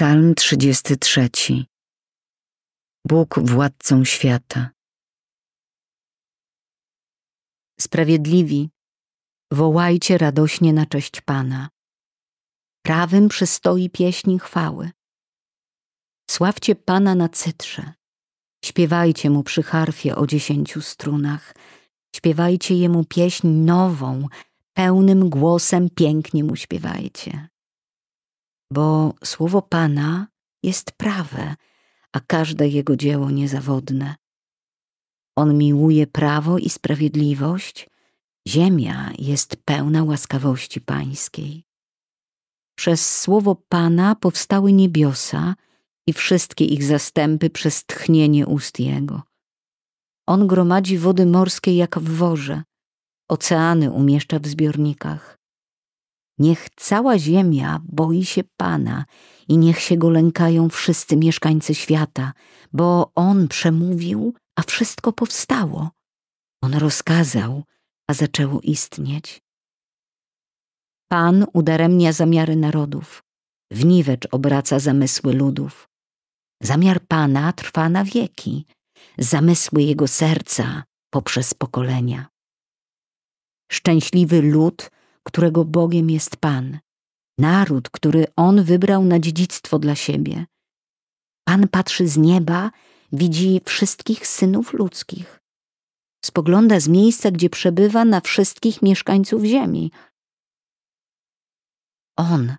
Psalm 33 Bóg władcą świata. Sprawiedliwi, wołajcie radośnie na cześć Pana. Prawym przystoi pieśni chwały. Sławcie Pana na cytrze. Śpiewajcie Mu przy harfie o dziesięciu strunach. Śpiewajcie Jemu pieśń nową, pełnym głosem pięknie Mu śpiewajcie bo słowo Pana jest prawe, a każde jego dzieło niezawodne. On miłuje prawo i sprawiedliwość, ziemia jest pełna łaskawości Pańskiej. Przez słowo Pana powstały niebiosa i wszystkie ich zastępy przez tchnienie ust Jego. On gromadzi wody morskie jak w worze, oceany umieszcza w zbiornikach. Niech cała ziemia boi się Pana i niech się go lękają wszyscy mieszkańcy świata, bo On przemówił, a wszystko powstało. On rozkazał, a zaczęło istnieć. Pan udaremnia zamiary narodów, w niwecz obraca zamysły ludów. Zamiar Pana trwa na wieki, zamysły Jego serca poprzez pokolenia. Szczęśliwy lud – którego Bogiem jest Pan, naród, który On wybrał na dziedzictwo dla siebie. Pan patrzy z nieba, widzi wszystkich synów ludzkich. Spogląda z miejsca, gdzie przebywa, na wszystkich mieszkańców ziemi. On,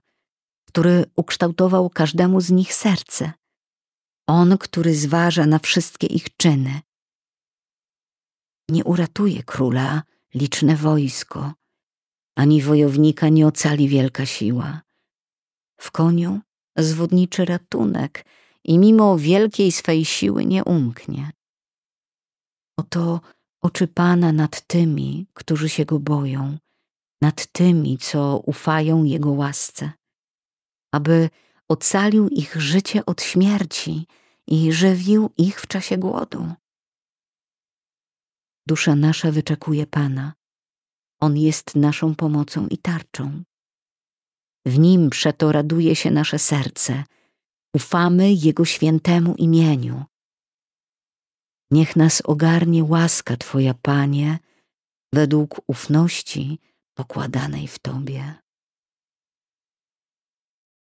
który ukształtował każdemu z nich serce. On, który zważa na wszystkie ich czyny. Nie uratuje króla liczne wojsko, ani wojownika nie ocali wielka siła. W koniu zwodniczy ratunek i mimo wielkiej swej siły nie umknie. Oto oczy Pana nad tymi, którzy się Go boją, nad tymi, co ufają Jego łasce, aby ocalił ich życie od śmierci i żywił ich w czasie głodu. Dusza nasza wyczekuje Pana, on jest naszą pomocą i tarczą. W Nim przeto raduje się nasze serce, ufamy Jego świętemu imieniu. Niech nas ogarnie łaska Twoja, Panie, według ufności pokładanej w Tobie.